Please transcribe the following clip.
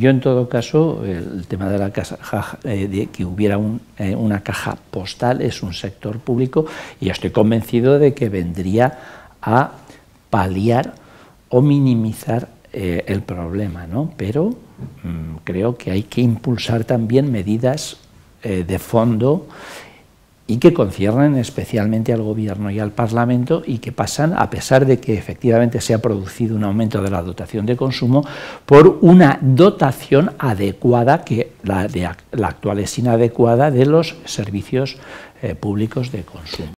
Yo en todo caso, el tema de la caja, eh, que hubiera eh, una caja postal es un sector público y estoy convencido de que vendría a paliar o minimizar eh, el problema, ¿no? Pero mm, creo que hay que impulsar también medidas de fondo y que conciernen especialmente al Gobierno y al Parlamento y que pasan, a pesar de que efectivamente se ha producido un aumento de la dotación de consumo, por una dotación adecuada, que la, actual es inadecuada, de los servicios eh, públicos de consumo.